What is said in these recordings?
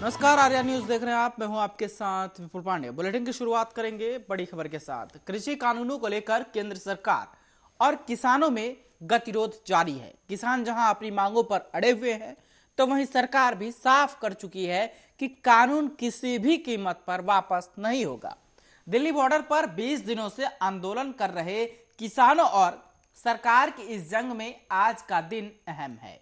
नमस्कार आर्या न्यूज देख रहे हैं आप मैं हूं आपके साथ विपुल पांडे बुलेटिन की शुरुआत करेंगे बड़ी खबर के साथ कृषि कानूनों को लेकर केंद्र सरकार और किसानों में गतिरोध जारी है किसान जहां अपनी मांगों पर अड़े हुए हैं तो वहीं सरकार भी साफ कर चुकी है कि कानून किसी भी कीमत पर वापस नहीं होगा दिल्ली बॉर्डर पर 20 दिनों से आंदोलन कर रहे किसानों और सरकार की इस जंग में आज का दिन अहम है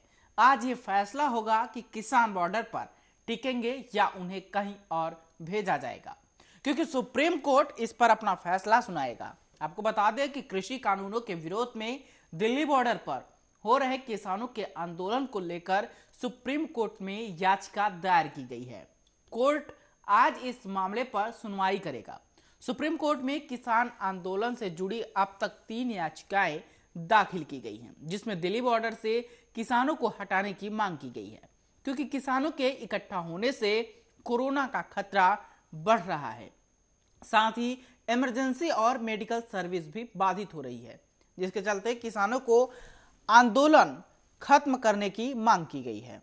आज ये फैसला होगा कि किसान बॉर्डर पर टिकेंगे या उन्हें कहीं और भेजा जाएगा क्योंकि सुप्रीम कोर्ट इस पर अपना फैसला सुनाएगा आपको बता दें कि कृषि कानूनों के विरोध में दिल्ली बॉर्डर पर हो रहे किसानों के आंदोलन को लेकर सुप्रीम कोर्ट में याचिका दायर की गई है कोर्ट आज इस मामले पर सुनवाई करेगा सुप्रीम कोर्ट में किसान आंदोलन से जुड़ी अब तक तीन याचिकाएं दाखिल की गई हैं जिसमें दिल्ली बॉर्डर से किसानों को हटाने की मांग की गई है क्योंकि किसानों के इकट्ठा होने से कोरोना का खतरा बढ़ रहा है साथ ही इमरजेंसी और मेडिकल सर्विस भी बाधित हो रही है जिसके चलते किसानों को आंदोलन खत्म करने की मांग की गई है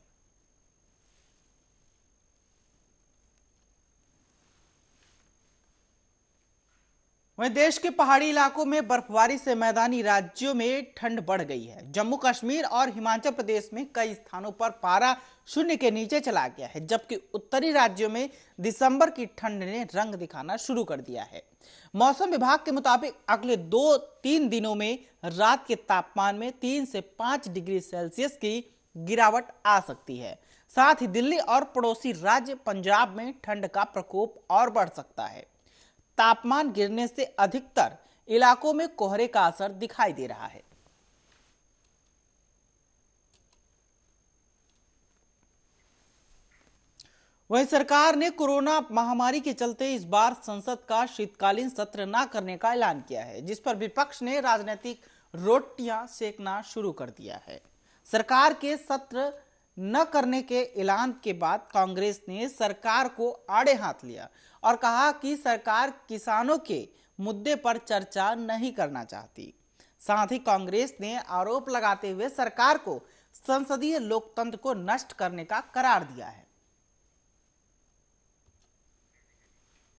वहीं देश के पहाड़ी इलाकों में बर्फबारी से मैदानी राज्यों में ठंड बढ़ गई है जम्मू कश्मीर और हिमाचल प्रदेश में कई स्थानों पर पारा शून्य के नीचे चला गया है जबकि उत्तरी राज्यों में दिसंबर की ठंड ने रंग दिखाना शुरू कर दिया है मौसम विभाग के मुताबिक अगले दो तीन दिनों में रात के तापमान में तीन से पांच डिग्री सेल्सियस की गिरावट आ सकती है साथ ही दिल्ली और पड़ोसी राज्य पंजाब में ठंड का प्रकोप और बढ़ सकता है तापमान गिरने से अधिकतर इलाकों में कोहरे का असर दिखाई दे रहा है वहीं सरकार ने कोरोना महामारी के चलते इस बार संसद का शीतकालीन सत्र न करने का ऐलान किया है जिस पर विपक्ष ने राजनीतिक रोटियां सेकना शुरू कर दिया है सरकार के सत्र न करने के ऐलान के बाद कांग्रेस ने सरकार को आड़े हाथ लिया और कहा कि सरकार किसानों के मुद्दे पर चर्चा नहीं करना चाहती साथ ही कांग्रेस ने आरोप लगाते हुए सरकार को संसदीय लोकतंत्र को नष्ट करने का करार दिया है